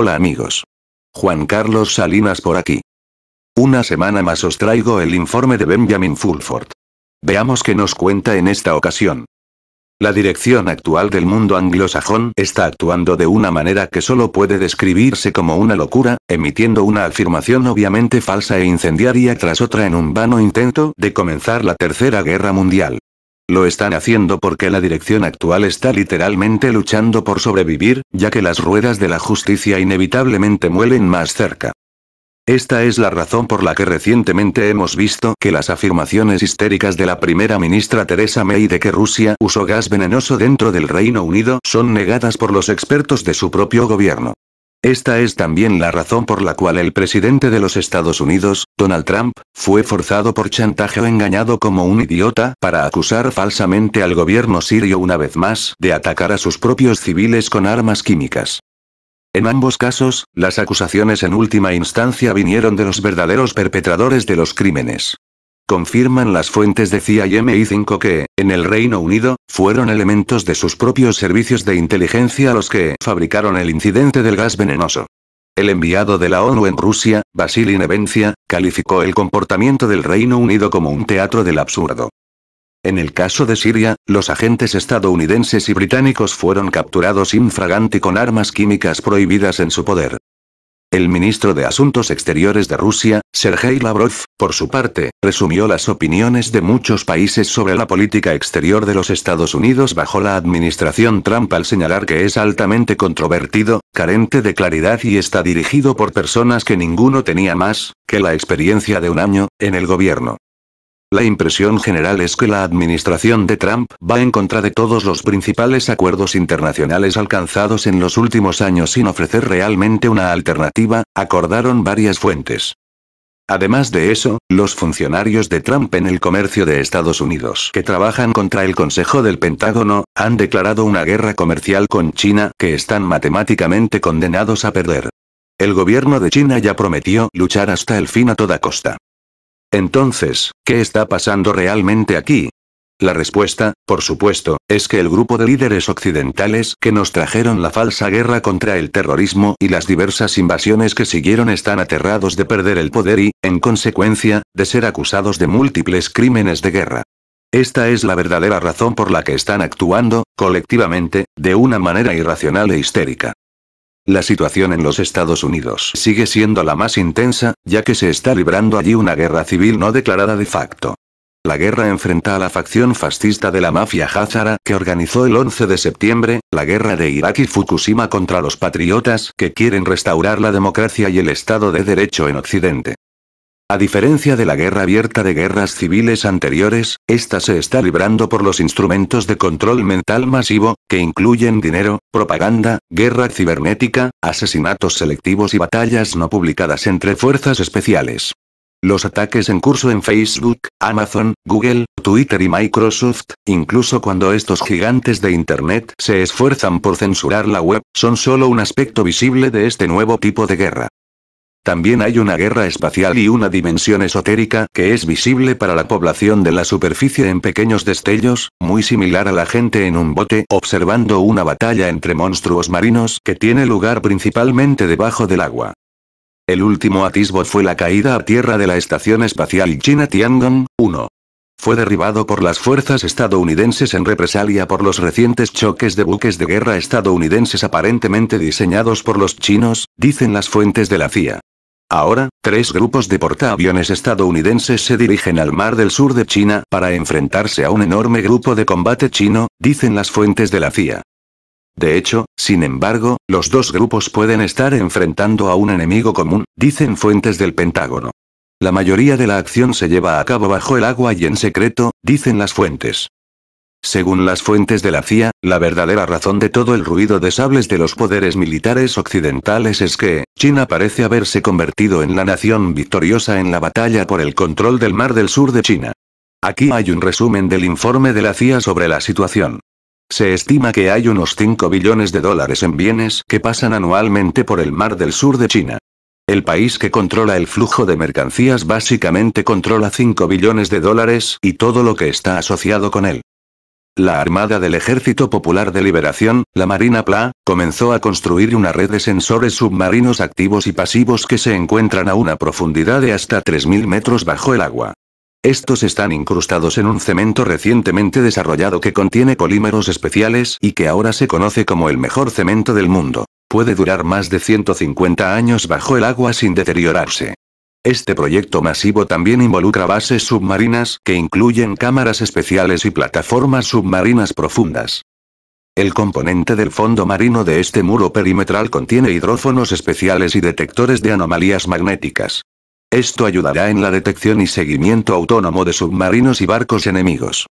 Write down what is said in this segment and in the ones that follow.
Hola amigos. Juan Carlos Salinas por aquí. Una semana más os traigo el informe de Benjamin Fulford. Veamos qué nos cuenta en esta ocasión. La dirección actual del mundo anglosajón está actuando de una manera que solo puede describirse como una locura, emitiendo una afirmación obviamente falsa e incendiaria tras otra en un vano intento de comenzar la Tercera Guerra Mundial. Lo están haciendo porque la dirección actual está literalmente luchando por sobrevivir, ya que las ruedas de la justicia inevitablemente muelen más cerca. Esta es la razón por la que recientemente hemos visto que las afirmaciones histéricas de la primera ministra Theresa May de que Rusia usó gas venenoso dentro del Reino Unido son negadas por los expertos de su propio gobierno. Esta es también la razón por la cual el presidente de los Estados Unidos, Donald Trump, fue forzado por chantaje o engañado como un idiota para acusar falsamente al gobierno sirio una vez más de atacar a sus propios civiles con armas químicas. En ambos casos, las acusaciones en última instancia vinieron de los verdaderos perpetradores de los crímenes. Confirman las fuentes de CIA y MI5 que, en el Reino Unido, fueron elementos de sus propios servicios de inteligencia los que fabricaron el incidente del gas venenoso. El enviado de la ONU en Rusia, Vasily Nevencia, calificó el comportamiento del Reino Unido como un teatro del absurdo. En el caso de Siria, los agentes estadounidenses y británicos fueron capturados infraganti con armas químicas prohibidas en su poder. El ministro de Asuntos Exteriores de Rusia, Sergei Lavrov, por su parte, resumió las opiniones de muchos países sobre la política exterior de los Estados Unidos bajo la administración Trump al señalar que es altamente controvertido, carente de claridad y está dirigido por personas que ninguno tenía más que la experiencia de un año en el gobierno. La impresión general es que la administración de Trump va en contra de todos los principales acuerdos internacionales alcanzados en los últimos años sin ofrecer realmente una alternativa, acordaron varias fuentes. Además de eso, los funcionarios de Trump en el comercio de Estados Unidos que trabajan contra el Consejo del Pentágono, han declarado una guerra comercial con China que están matemáticamente condenados a perder. El gobierno de China ya prometió luchar hasta el fin a toda costa. Entonces, ¿qué está pasando realmente aquí? La respuesta, por supuesto, es que el grupo de líderes occidentales que nos trajeron la falsa guerra contra el terrorismo y las diversas invasiones que siguieron están aterrados de perder el poder y, en consecuencia, de ser acusados de múltiples crímenes de guerra. Esta es la verdadera razón por la que están actuando, colectivamente, de una manera irracional e histérica. La situación en los Estados Unidos sigue siendo la más intensa, ya que se está librando allí una guerra civil no declarada de facto. La guerra enfrenta a la facción fascista de la mafia Hazara que organizó el 11 de septiembre, la guerra de Irak y Fukushima contra los patriotas que quieren restaurar la democracia y el Estado de Derecho en Occidente. A diferencia de la guerra abierta de guerras civiles anteriores, esta se está librando por los instrumentos de control mental masivo, que incluyen dinero, propaganda, guerra cibernética, asesinatos selectivos y batallas no publicadas entre fuerzas especiales. Los ataques en curso en Facebook, Amazon, Google, Twitter y Microsoft, incluso cuando estos gigantes de Internet se esfuerzan por censurar la web, son solo un aspecto visible de este nuevo tipo de guerra. También hay una guerra espacial y una dimensión esotérica que es visible para la población de la superficie en pequeños destellos, muy similar a la gente en un bote observando una batalla entre monstruos marinos que tiene lugar principalmente debajo del agua. El último atisbo fue la caída a tierra de la Estación Espacial China Tiangong 1. Fue derribado por las fuerzas estadounidenses en represalia por los recientes choques de buques de guerra estadounidenses aparentemente diseñados por los chinos, dicen las fuentes de la CIA. Ahora, tres grupos de portaaviones estadounidenses se dirigen al mar del sur de China para enfrentarse a un enorme grupo de combate chino, dicen las fuentes de la CIA. De hecho, sin embargo, los dos grupos pueden estar enfrentando a un enemigo común, dicen fuentes del Pentágono. La mayoría de la acción se lleva a cabo bajo el agua y en secreto, dicen las fuentes. Según las fuentes de la CIA, la verdadera razón de todo el ruido de sables de los poderes militares occidentales es que, China parece haberse convertido en la nación victoriosa en la batalla por el control del mar del sur de China. Aquí hay un resumen del informe de la CIA sobre la situación. Se estima que hay unos 5 billones de dólares en bienes que pasan anualmente por el mar del sur de China. El país que controla el flujo de mercancías básicamente controla 5 billones de dólares y todo lo que está asociado con él la Armada del Ejército Popular de Liberación, la Marina PLA, comenzó a construir una red de sensores submarinos activos y pasivos que se encuentran a una profundidad de hasta 3.000 metros bajo el agua. Estos están incrustados en un cemento recientemente desarrollado que contiene polímeros especiales y que ahora se conoce como el mejor cemento del mundo. Puede durar más de 150 años bajo el agua sin deteriorarse. Este proyecto masivo también involucra bases submarinas que incluyen cámaras especiales y plataformas submarinas profundas. El componente del fondo marino de este muro perimetral contiene hidrófonos especiales y detectores de anomalías magnéticas. Esto ayudará en la detección y seguimiento autónomo de submarinos y barcos enemigos.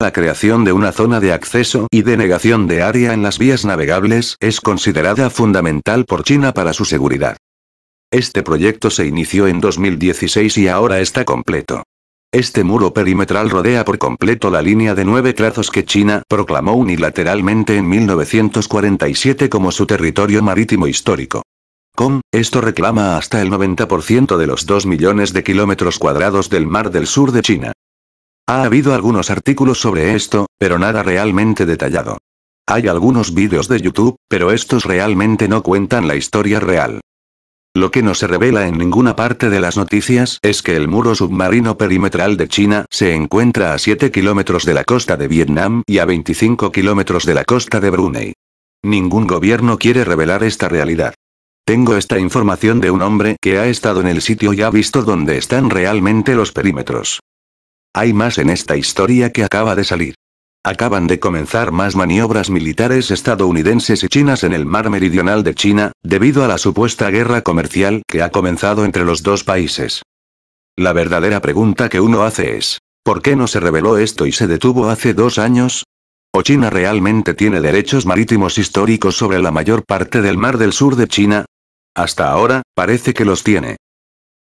La creación de una zona de acceso y de negación de área en las vías navegables es considerada fundamental por China para su seguridad. Este proyecto se inició en 2016 y ahora está completo. Este muro perimetral rodea por completo la línea de nueve trazos que China proclamó unilateralmente en 1947 como su territorio marítimo histórico. Con esto reclama hasta el 90% de los 2 millones de kilómetros cuadrados del mar del sur de China. Ha habido algunos artículos sobre esto, pero nada realmente detallado. Hay algunos vídeos de YouTube, pero estos realmente no cuentan la historia real. Lo que no se revela en ninguna parte de las noticias es que el muro submarino perimetral de China se encuentra a 7 kilómetros de la costa de Vietnam y a 25 kilómetros de la costa de Brunei. Ningún gobierno quiere revelar esta realidad. Tengo esta información de un hombre que ha estado en el sitio y ha visto dónde están realmente los perímetros. Hay más en esta historia que acaba de salir. Acaban de comenzar más maniobras militares estadounidenses y chinas en el mar meridional de China, debido a la supuesta guerra comercial que ha comenzado entre los dos países. La verdadera pregunta que uno hace es, ¿por qué no se reveló esto y se detuvo hace dos años? ¿O China realmente tiene derechos marítimos históricos sobre la mayor parte del mar del sur de China? Hasta ahora, parece que los tiene.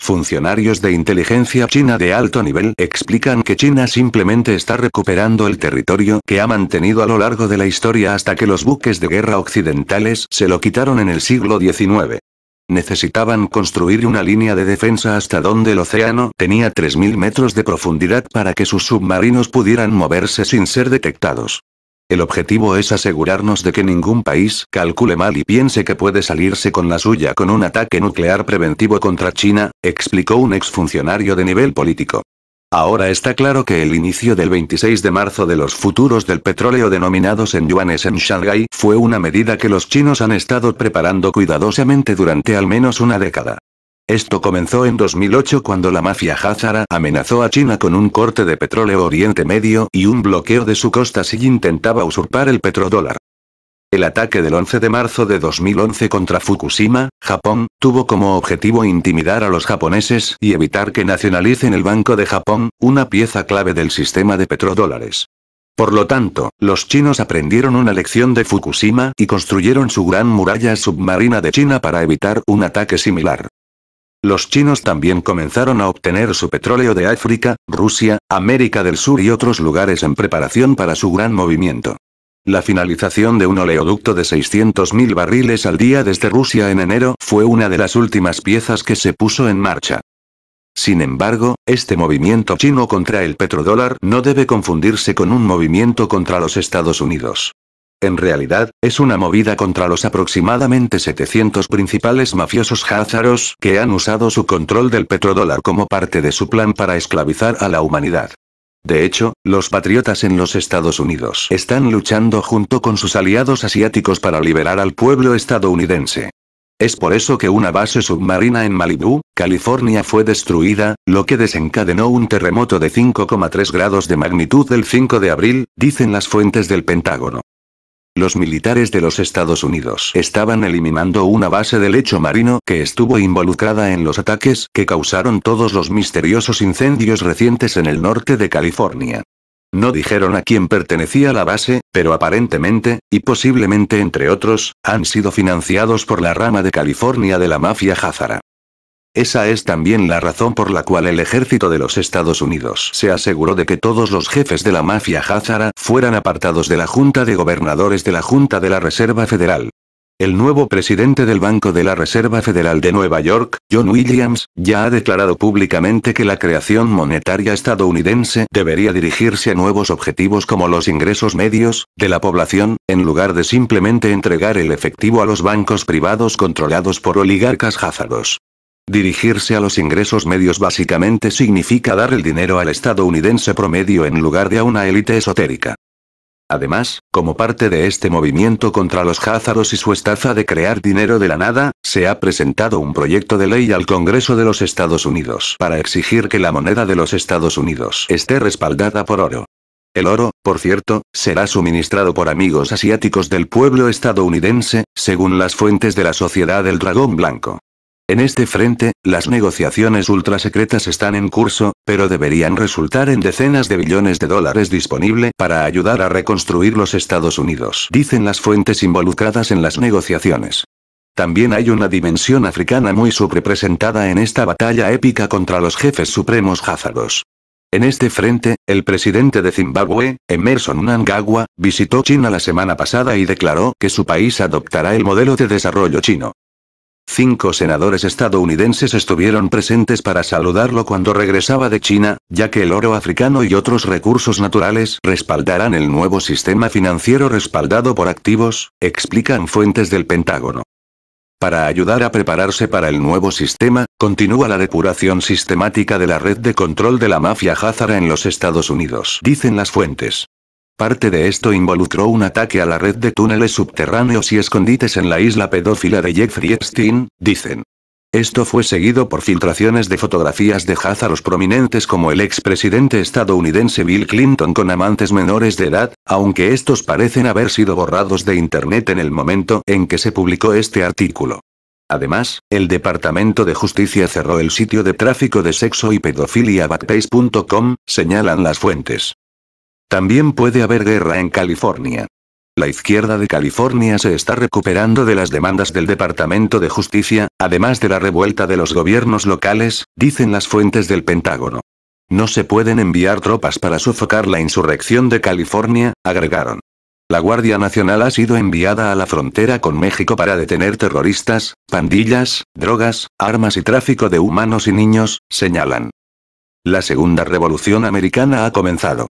Funcionarios de inteligencia china de alto nivel explican que China simplemente está recuperando el territorio que ha mantenido a lo largo de la historia hasta que los buques de guerra occidentales se lo quitaron en el siglo XIX. Necesitaban construir una línea de defensa hasta donde el océano tenía 3.000 metros de profundidad para que sus submarinos pudieran moverse sin ser detectados. El objetivo es asegurarnos de que ningún país calcule mal y piense que puede salirse con la suya con un ataque nuclear preventivo contra China, explicó un exfuncionario de nivel político. Ahora está claro que el inicio del 26 de marzo de los futuros del petróleo denominados en yuanes en Shanghái fue una medida que los chinos han estado preparando cuidadosamente durante al menos una década. Esto comenzó en 2008 cuando la mafia Hazara amenazó a China con un corte de petróleo Oriente Medio y un bloqueo de su costa si intentaba usurpar el petrodólar. El ataque del 11 de marzo de 2011 contra Fukushima, Japón, tuvo como objetivo intimidar a los japoneses y evitar que nacionalicen el Banco de Japón, una pieza clave del sistema de petrodólares. Por lo tanto, los chinos aprendieron una lección de Fukushima y construyeron su gran muralla submarina de China para evitar un ataque similar. Los chinos también comenzaron a obtener su petróleo de África, Rusia, América del Sur y otros lugares en preparación para su gran movimiento. La finalización de un oleoducto de 600.000 barriles al día desde Rusia en enero fue una de las últimas piezas que se puso en marcha. Sin embargo, este movimiento chino contra el petrodólar no debe confundirse con un movimiento contra los Estados Unidos. En realidad, es una movida contra los aproximadamente 700 principales mafiosos házaros que han usado su control del petrodólar como parte de su plan para esclavizar a la humanidad. De hecho, los patriotas en los Estados Unidos están luchando junto con sus aliados asiáticos para liberar al pueblo estadounidense. Es por eso que una base submarina en Malibu, California fue destruida, lo que desencadenó un terremoto de 5,3 grados de magnitud el 5 de abril, dicen las fuentes del Pentágono. Los militares de los Estados Unidos estaban eliminando una base del lecho marino que estuvo involucrada en los ataques que causaron todos los misteriosos incendios recientes en el norte de California. No dijeron a quién pertenecía la base, pero aparentemente, y posiblemente entre otros, han sido financiados por la rama de California de la mafia Házara. Esa es también la razón por la cual el ejército de los Estados Unidos se aseguró de que todos los jefes de la mafia Hazara fueran apartados de la Junta de Gobernadores de la Junta de la Reserva Federal. El nuevo presidente del Banco de la Reserva Federal de Nueva York, John Williams, ya ha declarado públicamente que la creación monetaria estadounidense debería dirigirse a nuevos objetivos como los ingresos medios de la población, en lugar de simplemente entregar el efectivo a los bancos privados controlados por oligarcas házaros. Dirigirse a los ingresos medios básicamente significa dar el dinero al estadounidense promedio en lugar de a una élite esotérica. Además, como parte de este movimiento contra los házaros y su estafa de crear dinero de la nada, se ha presentado un proyecto de ley al Congreso de los Estados Unidos para exigir que la moneda de los Estados Unidos esté respaldada por oro. El oro, por cierto, será suministrado por amigos asiáticos del pueblo estadounidense, según las fuentes de la Sociedad del Dragón Blanco. En este frente, las negociaciones ultrasecretas están en curso, pero deberían resultar en decenas de billones de dólares disponible para ayudar a reconstruir los Estados Unidos, dicen las fuentes involucradas en las negociaciones. También hay una dimensión africana muy subrepresentada en esta batalla épica contra los jefes supremos házaros. En este frente, el presidente de Zimbabue, Emerson Mnangagwa, visitó China la semana pasada y declaró que su país adoptará el modelo de desarrollo chino. Cinco senadores estadounidenses estuvieron presentes para saludarlo cuando regresaba de China, ya que el oro africano y otros recursos naturales respaldarán el nuevo sistema financiero respaldado por activos, explican fuentes del Pentágono. Para ayudar a prepararse para el nuevo sistema, continúa la depuración sistemática de la red de control de la mafia Hazara en los Estados Unidos, dicen las fuentes. Parte de esto involucró un ataque a la red de túneles subterráneos y escondites en la isla pedófila de Jeffrey Epstein, dicen. Esto fue seguido por filtraciones de fotografías de los prominentes como el expresidente estadounidense Bill Clinton con amantes menores de edad, aunque estos parecen haber sido borrados de Internet en el momento en que se publicó este artículo. Además, el Departamento de Justicia cerró el sitio de tráfico de sexo y pedofilia backpage.com, señalan las fuentes. También puede haber guerra en California. La izquierda de California se está recuperando de las demandas del Departamento de Justicia, además de la revuelta de los gobiernos locales, dicen las fuentes del Pentágono. No se pueden enviar tropas para sofocar la insurrección de California, agregaron. La Guardia Nacional ha sido enviada a la frontera con México para detener terroristas, pandillas, drogas, armas y tráfico de humanos y niños, señalan. La segunda revolución americana ha comenzado.